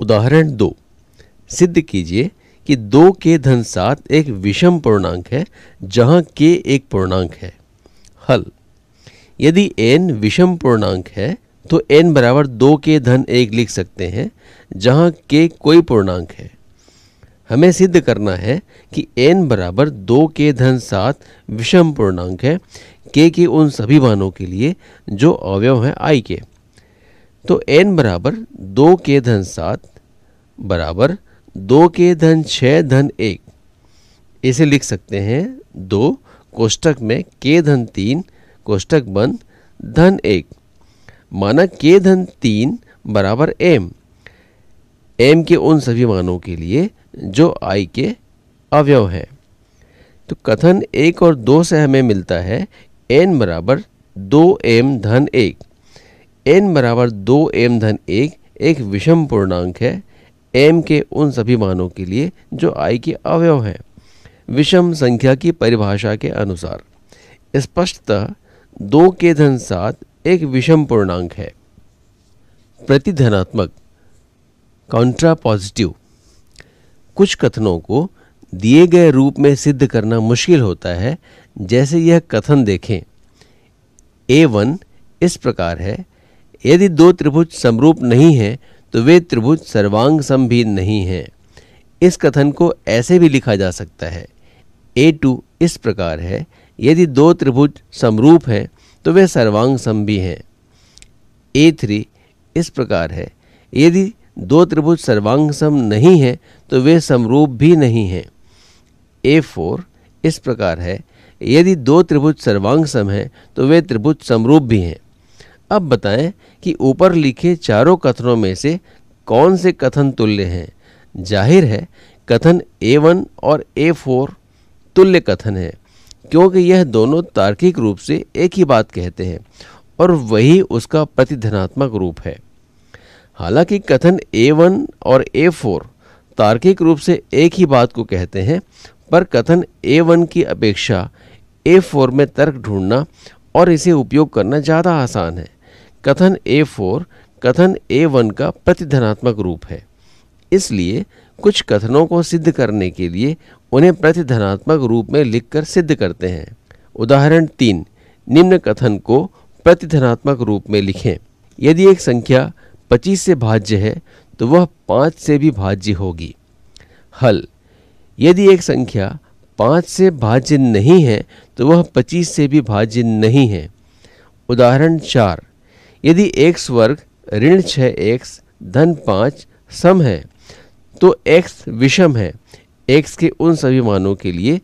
उदाहरण दो सिद्ध कीजिए कि दो के धन सात एक विषम पूर्णांक है जहां के एक पूर्णांक है हल यदि एन विषम पूर्णांक है तो एन बराबर दो के धन एक लिख सकते हैं जहां के कोई पूर्णांक है हमें सिद्ध करना है कि एन बराबर दो के धन सात विषम पूर्णांक है के के उन सभी मानों के लिए जो अवयव हैं आई के तो n बराबर दो के धन सात बराबर दो के धन छः धन एक इसे लिख सकते हैं दो कोष्टक में के धन तीन कोष्टक बंद धन एक माना के धन तीन बराबर एम एम के उन सभी मानों के लिए जो आई के अवयव है तो कथन एक और दो से हमें मिलता है एन बराबर दो एम धन एक एन बराबर दो एम धन एक एक विषम पूर्णांक है एम के उन सभी मानों के लिए जो आई के अवयव हैं विषम संख्या की परिभाषा के अनुसार स्पष्टतः दो के धन सात एक विषम पूर्णांक है प्रतिधनात्मक काउंट्रा पॉजिटिव कुछ कथनों को दिए गए रूप में सिद्ध करना मुश्किल होता है जैसे यह कथन देखें ए वन इस प्रकार है यदि दो त्रिभुज समरूप नहीं है तो वे त्रिभुज सर्वांग सम भी नहीं हैं इस कथन को ऐसे भी लिखा जा सकता है ए टू इस प्रकार है यदि दो त्रिभुज समरूप हैं तो वे सर्वांग सम भी हैं ए थ्री इस प्रकार है यदि दो त्रिभुज सर्वांग सम नहीं है तो वे समरूप भी नहीं हैं ए फोर इस प्रकार है यदि दो त्रिभुज सर्वांग सम हैं तो वे त्रिभुज समरूप भी हैं अब बताएं कि ऊपर लिखे चारों कथनों में से कौन से कथन तुल्य हैं जाहिर है कथन ए वन और ए फोर तुल्य कथन है क्योंकि यह दोनों तार्किक रूप से एक ही बात कहते हैं और वही उसका प्रतिधनात्मक रूप है हालांकि कथन ए वन और ए फोर तार्किक रूप से एक ही बात को कहते हैं पर कथन ए वन की अपेक्षा ए फोर में तर्क ढूंढना और इसे उपयोग करना ज़्यादा आसान है कथन ए फोर कथन ए वन का प्रतिधनात्मक रूप है इसलिए कुछ कथनों को सिद्ध करने के लिए उन्हें प्रतिधनात्मक रूप में लिखकर सिद्ध करते हैं उदाहरण तीन निम्न कथन को प्रतिधनात्मक रूप में लिखें यदि एक संख्या 25 से भाज्य है तो वह 5 से भी भाज्य होगी हल यदि एक संख्या 5 से भाज्य नहीं है तो वह 25 से भी भाज्य नहीं है उदाहरण चार यदि एक्स वर्ग ऋण छः एक्स धन पाँच सम है तो एक्स विषम है एक्स के उन सभी मानों के लिए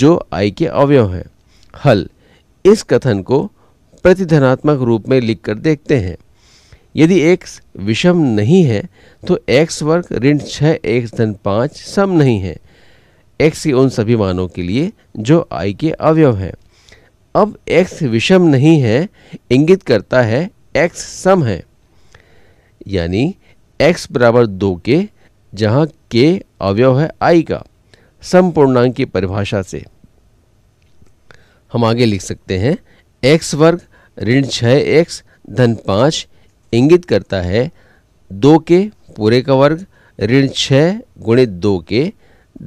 जो i के अवयव हैं हल इस कथन को प्रतिधनात्मक रूप में लिखकर देखते हैं यदि x विषम नहीं है तो x वर्ग ऋण छः एक्स धन पाँच सम नहीं है x के उन सभी मानों के लिए जो i के अवयव हैं अब x विषम नहीं है इंगित करता है x सम है यानी x बराबर दो के जहां के अवयव है i का सम पूर्णांक की परिभाषा से हम आगे लिख सकते हैं x वर्ग ऋण छः एक्स धन पाँच इंगित करता है दो के पूरे का वर्ग ऋण छः गुणित दो के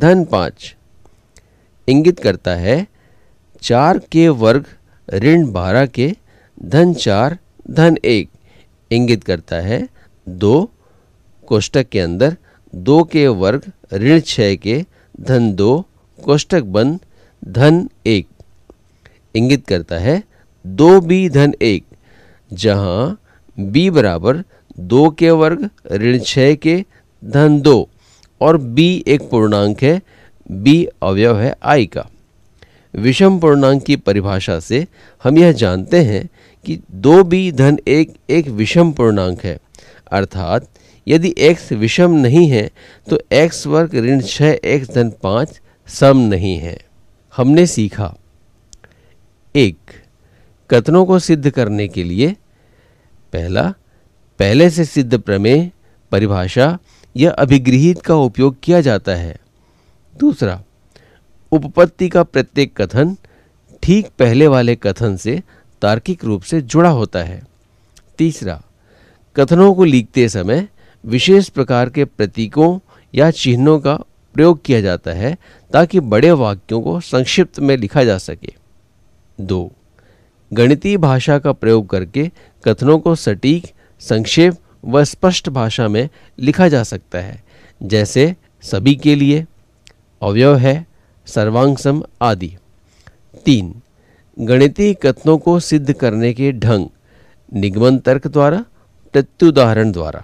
धन पाँच इंगित करता है चार के वर्ग ऋण बारह के धन चार धन एक इंगित करता है दो कोष्टक के अंदर दो के वर्ग ऋण छः के धन दो कोष्टक बंद धन एक इंगित करता है दो बी धन एक जहाँ बी बराबर दो के वर्ग ऋण छः के धन दो और बी एक पूर्णांक है बी अवयव है आई का विषम पूर्णांक की परिभाषा से हम यह जानते हैं कि दो बी धन एक एक विषम पूर्णांक है अर्थात यदि x विषम नहीं है तो x वर्ग ऋण छः एक्स धन पाँच सम नहीं है हमने सीखा एक कथनों को सिद्ध करने के लिए पहला पहले से सिद्ध प्रमेय परिभाषा या अभिगृहित का उपयोग किया जाता है दूसरा उपपत्ति का प्रत्येक कथन ठीक पहले वाले कथन से तार्किक रूप से जुड़ा होता है तीसरा कथनों को लिखते समय विशेष प्रकार के प्रतीकों या चिन्हों का प्रयोग किया जाता है ताकि बड़े वाक्यों को संक्षिप्त में लिखा जा सके दो गणितीय भाषा का प्रयोग करके कथनों को सटीक संक्षेप व स्पष्ट भाषा में लिखा जा सकता है जैसे सभी के लिए अवयव है सर्वांग आदि तीन गणितीय कथनों को सिद्ध करने के ढंग निगमन तर्क द्वारा प्रत्युदाहरण द्वारा